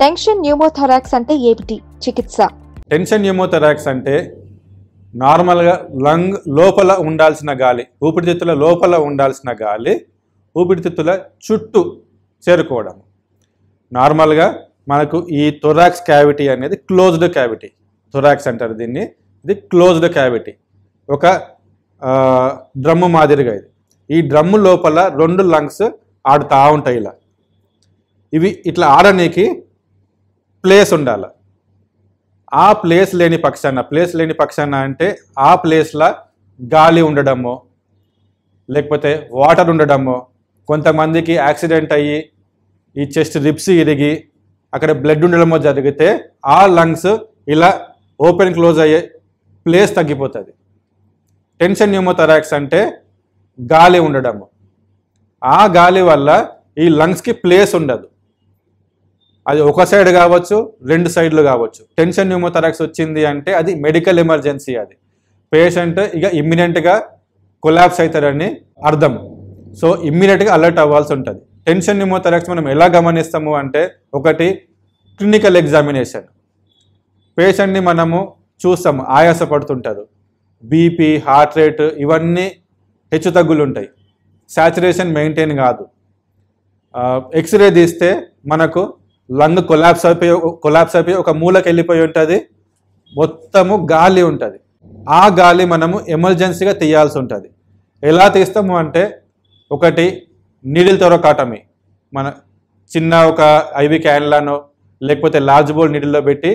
tension న్యూమోథెరాక్స్ అంటే ఏమిటి చికిత్స టెన్షన్ న్యూమోథెరాక్స్ అంటే నార్మల్గా లంగ్ లోపల ఉండాల్సిన గాలి ఊపిరితిత్తుల లోపల ఉండాల్సిన గాలి ఊపిరితిత్తుల చుట్టూ చేరుకోవడం నార్మల్గా మనకు ఈ థొరాక్స్ క్యావిటీ అనేది క్లోజ్డ్ క్యావిటీ థొరాక్స్ అంటారు దీన్ని ఇది క్లోజ్డ్ క్యావిటీ ఒక డ్రమ్ము మాదిరిగా ఇది ఈ డ్రమ్ము లోపల రెండు లంగ్స్ ఆడుతూ ఉంటాయి ఇలా ఇవి ఇట్లా ఆడనీకి ప్లేస్ ఉండాలి ఆ ప్లేస్ లేని పక్షాన ప్లేస్ లేని పక్షాన అంటే ఆ ప్లేస్లో గాలి ఉండడము లేకపోతే వాటర్ ఉండడము కొంతమందికి యాక్సిడెంట్ అయ్యి ఈ చెస్ట్ రిప్స్ ఇరిగి అక్కడ బ్లడ్ ఉండడమో జరిగితే ఆ లంగ్స్ ఇలా ఓపెన్ క్లోజ్ అయ్యే ప్లేస్ తగ్గిపోతుంది టెన్షన్ న్యూమోథరాక్స్ అంటే గాలి ఉండడము ఆ గాలి వల్ల ఈ లంగ్స్కి ప్లేస్ ఉండదు అది ఒక సైడ్ కావచ్చు రెండు సైడ్లు కావచ్చు టెన్షన్ న్యూమోథరాక్స్ వచ్చింది అంటే అది మెడికల్ ఎమర్జెన్సీ అది పేషెంట్ ఇక ఇమ్మీడియంట్గా కొలాబ్స్ అవుతారని అర్థం సో ఇమ్మీడియట్గా అలర్ట్ అవ్వాల్సి ఉంటుంది టెన్షన్ న్యూమోథరాక్స్ మనం ఎలా గమనిస్తాము అంటే ఒకటి క్లినికల్ ఎగ్జామినేషన్ పేషెంట్ని మనము చూస్తాము ఆయాసపడుతుంటారు బీపీ హార్ట్ రేట్ ఇవన్నీ హెచ్చు తగ్గులు ఉంటాయి సాచురేషన్ మెయింటైన్ కాదు ఎక్స్రే తీస్తే మనకు లంగ్ కొలాప్స్ అయిపోయి కొలాప్స్ అయిపోయి ఒక మూలకి వెళ్ళిపోయి ఉంటుంది మొత్తము గాలి ఉంటుంది ఆ గాలి మనము ఎమర్జెన్సీగా తీయాల్సి ఉంటుంది ఎలా తీస్తాము అంటే ఒకటి నీడిల్ కాటమి మన చిన్న ఒక ఐవి క్యాన్లానో లేకపోతే లార్జ్ బోల్ నీడిల్లో పెట్టి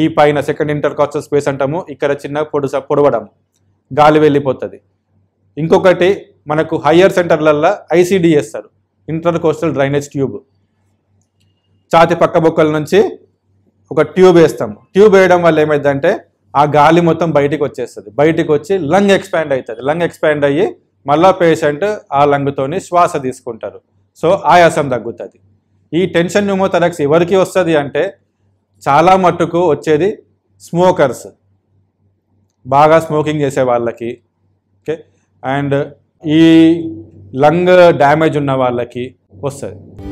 ఈ పైన సెకండ్ ఇంటర్కాస్టల్ స్పేస్ అంటాము ఇక్కడ చిన్న పొడు పొడవడం గాలి వెళ్ళిపోతుంది ఇంకొకటి మనకు హయ్యర్ సెంటర్లల్లో ఐసీడీ చేస్తారు ఇంటర్ కోస్టల్ డ్రైనేజ్ ట్యూబ్ ఛాతి పక్క బొక్కల నుంచి ఒక ట్యూబ్ వేస్తాం ట్యూబ్ వేయడం వల్ల ఏమైందంటే ఆ గాలి మొత్తం బయటికి వచ్చేస్తుంది బయటికి వచ్చి లంగ్ ఎక్స్పాండ్ అవుతుంది లంగ్ ఎక్స్పాండ్ అయ్యి మళ్ళా పేషెంట్ ఆ లంగ్తోని శ్వాస తీసుకుంటారు సో ఆయాసం తగ్గుతుంది ఈ టెన్షన్ న్యూమోథెరక్స్ ఎవరికి వస్తుంది అంటే చాలా మట్టుకు వచ్చేది స్మోకర్స్ బాగా స్మోకింగ్ చేసే వాళ్ళకి ఓకే అండ్ ఈ లంగ్ డ్యామేజ్ ఉన్న వాళ్ళకి వస్తుంది